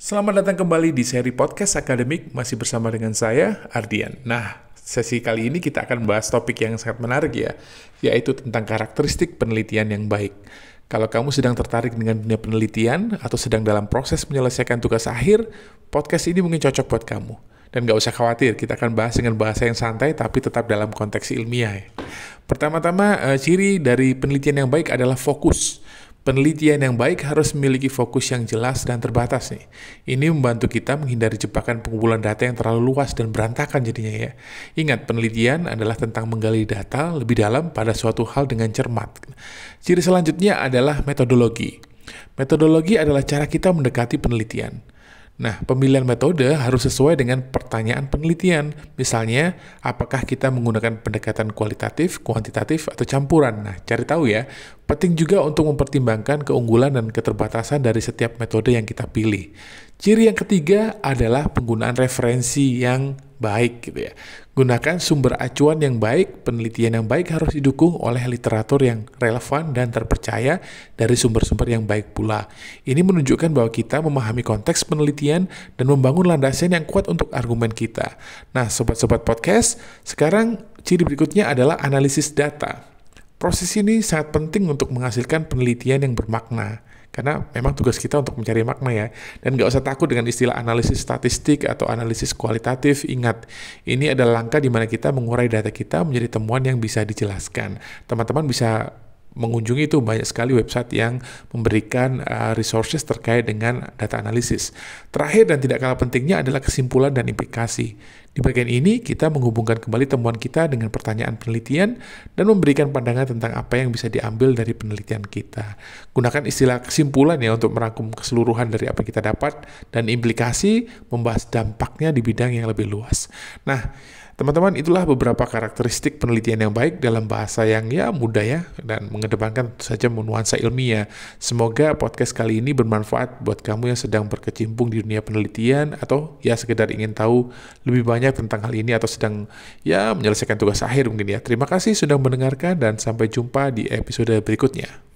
Selamat datang kembali di seri podcast akademik masih bersama dengan saya Ardian. Nah, sesi kali ini kita akan bahas topik yang sangat menarik ya, yaitu tentang karakteristik penelitian yang baik. Kalau kamu sedang tertarik dengan dunia penelitian atau sedang dalam proses menyelesaikan tugas akhir, podcast ini mungkin cocok buat kamu. Dan gak usah khawatir, kita akan bahas dengan bahasa yang santai tapi tetap dalam konteks ilmiah. Ya. Pertama-tama, eh, ciri dari penelitian yang baik adalah fokus. Penelitian yang baik harus memiliki fokus yang jelas dan terbatas nih. Ini membantu kita menghindari jebakan pengumpulan data yang terlalu luas dan berantakan jadinya ya. Ingat, penelitian adalah tentang menggali data lebih dalam pada suatu hal dengan cermat. Ciri selanjutnya adalah metodologi. Metodologi adalah cara kita mendekati penelitian. Nah, pemilihan metode harus sesuai dengan pertanyaan penelitian. Misalnya, apakah kita menggunakan pendekatan kualitatif, kuantitatif, atau campuran? Nah, cari tahu ya. Penting juga untuk mempertimbangkan keunggulan dan keterbatasan dari setiap metode yang kita pilih. Ciri yang ketiga adalah penggunaan referensi yang baik gitu ya. Gunakan sumber acuan yang baik, penelitian yang baik harus didukung oleh literatur yang relevan dan terpercaya dari sumber-sumber yang baik pula. Ini menunjukkan bahwa kita memahami konteks penelitian dan membangun landasan yang kuat untuk argumen kita. Nah, sobat-sobat podcast, sekarang ciri berikutnya adalah analisis data. Proses ini sangat penting untuk menghasilkan penelitian yang bermakna. Karena memang tugas kita untuk mencari makna ya. Dan nggak usah takut dengan istilah analisis statistik atau analisis kualitatif. Ingat, ini adalah langkah di mana kita mengurai data kita menjadi temuan yang bisa dijelaskan. Teman-teman bisa mengunjungi itu banyak sekali website yang memberikan uh, resources terkait dengan data analisis. Terakhir dan tidak kalah pentingnya adalah kesimpulan dan implikasi. Di bagian ini kita menghubungkan kembali temuan kita dengan pertanyaan penelitian dan memberikan pandangan tentang apa yang bisa diambil dari penelitian kita. Gunakan istilah kesimpulan ya untuk merangkum keseluruhan dari apa yang kita dapat dan implikasi membahas dampaknya di bidang yang lebih luas. Nah, Teman-teman, itulah beberapa karakteristik penelitian yang baik dalam bahasa yang ya mudah ya dan mengedepankan tentu saja nuansa ilmiah. Semoga podcast kali ini bermanfaat buat kamu yang sedang berkecimpung di dunia penelitian atau ya sekedar ingin tahu lebih banyak tentang hal ini atau sedang ya menyelesaikan tugas akhir mungkin ya. Terima kasih sudah mendengarkan dan sampai jumpa di episode berikutnya.